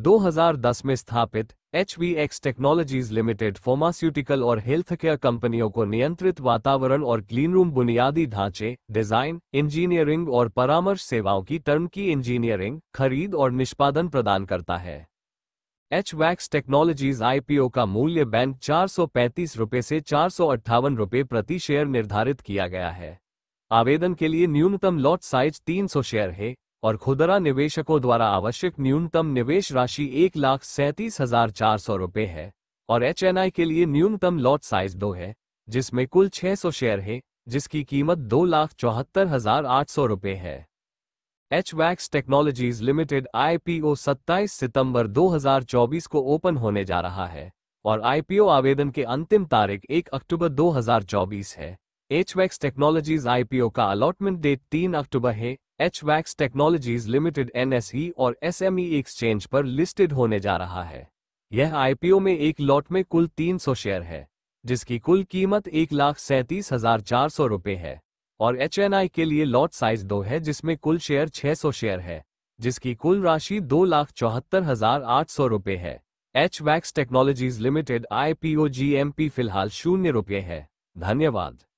2010 में स्थापित H technologies limited pharmaceutical और हेल्थ केयर कंपनियों को नियंत्रित वातावरण और क्लीनरूम बुनियादी ढांचे डिजाइन इंजीनियरिंग और परामर्श सेवाओं की टर्म की इंजीनियरिंग खरीद और निष्पादन प्रदान करता है एच वैक्स टेक्नोलॉजीज आईपीओ का मूल्य बैंक चार सौ से चार प्रति शेयर निर्धारित किया गया है आवेदन के लिए न्यूनतम लॉट साइज 300 शेयर है और खुदरा निवेशकों द्वारा आवश्यक न्यूनतम निवेश राशि एक लाख सैंतीस हजार चार सौ रुपये है और एच के लिए न्यूनतम लॉट साइज दो है जिसमें कुल 600 शेयर है जिसकी कीमत दो लाख चौहत्तर हजार आठ सौ रुपये है H Vax technologies limited IPO 27 सितंबर 2024 को ओपन होने जा रहा है और आईपीओ आवेदन के अंतिम तारीख 1 अक्टूबर 2024 है एच वैक्स टेक्नोलॉजीज आईपीओ का अलॉटमेंट डेट 3 अक्टूबर है H Vax technologies limited NSE और एसएमई एक्सचेंज e पर लिस्टेड होने जा रहा है यह आईपीओ में एक लॉट में कुल 300 शेयर है जिसकी कुल कीमत एक लाख सैंतीस हजार चार सौ रुपए है और एच के लिए लॉट साइज दो है जिसमें कुल शेयर 600 शेयर है जिसकी कुल राशि दो लाख चौहत्तर हजार आठ सौ रुपए है H Vax technologies limited IPO GMP फिलहाल शून्य रुपये है धन्यवाद